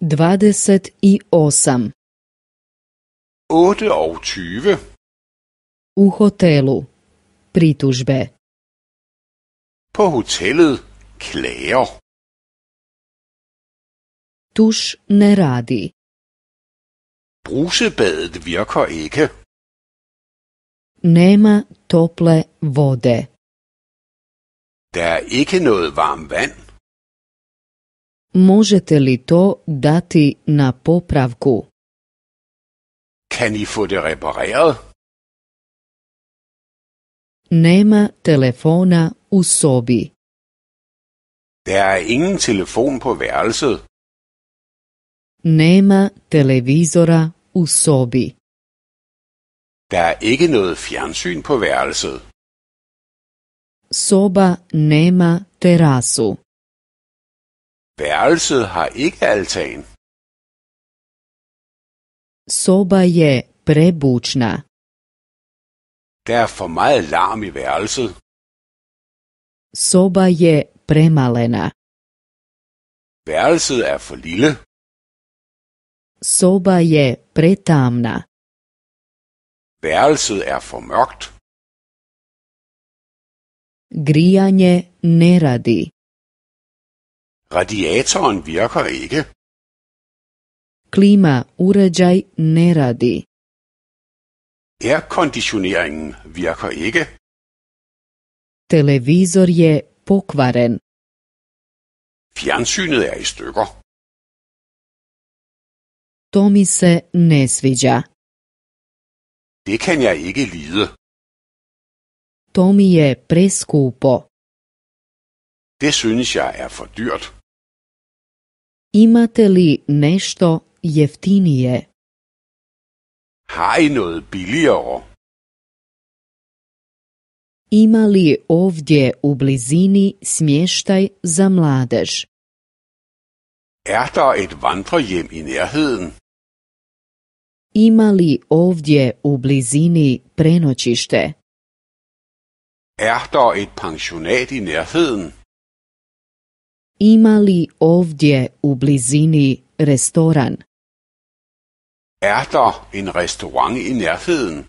28. 28. U hotelu. Pritužbe. På hotellet klager. Tuš ne radi. Brusebadet virker ikke. Nema tople vode. Der er ikke noget varmt vand. Možete li to dati na popravku? Kan I få det repareret? Nema telefona u sobi. Der er ingen telefon på værelset. Nema televizora u sobi. Der er ikke noget fjernsyn på værelset. Soba nema terasu. Værelset har ikke altan. Soba je prebučna. Der er for meget larm i værelset. Soba je premalena. Værelset er for lille. Soba je pretamna. Værelset er for mørkt. Grijanje ne radi. Radiatoren virker ikke. Klima uređaj ne radi. Airconditioneringen virker ikke. Televizor je pokvaren. Fjernsynet er i stykker. To mi se ne sviđa. Det kan jeg ikke lide. To mi je preskupo. Det synes jeg er for dyrt. Imate li nešto jeftinije? Har noget Ima li ovdje u blizini smještaj za mladež? Er der et vandrehjem i nærheden? Ima li ovdje u blizini prenoćište? Er der et pensionat i nærheden? Ima li ovdje u blizini restoran? Er der en restaurant i nærheden?